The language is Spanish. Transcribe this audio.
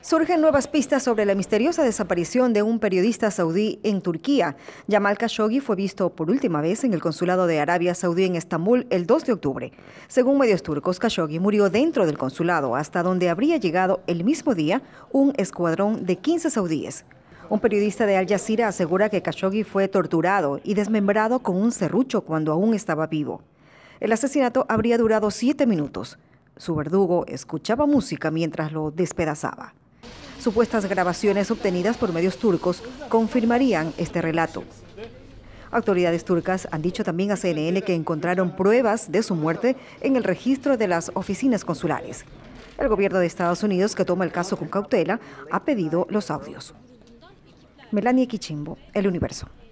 Surgen nuevas pistas sobre la misteriosa desaparición de un periodista saudí en Turquía. Jamal Khashoggi fue visto por última vez en el consulado de Arabia Saudí en Estambul el 2 de octubre. Según medios turcos, Khashoggi murió dentro del consulado, hasta donde habría llegado el mismo día un escuadrón de 15 saudíes. Un periodista de Al Jazeera asegura que Khashoggi fue torturado y desmembrado con un serrucho cuando aún estaba vivo. El asesinato habría durado siete minutos. Su verdugo escuchaba música mientras lo despedazaba. Supuestas grabaciones obtenidas por medios turcos confirmarían este relato. Autoridades turcas han dicho también a CNN que encontraron pruebas de su muerte en el registro de las oficinas consulares. El gobierno de Estados Unidos, que toma el caso con cautela, ha pedido los audios. Melanie Kichimbo, El Universo.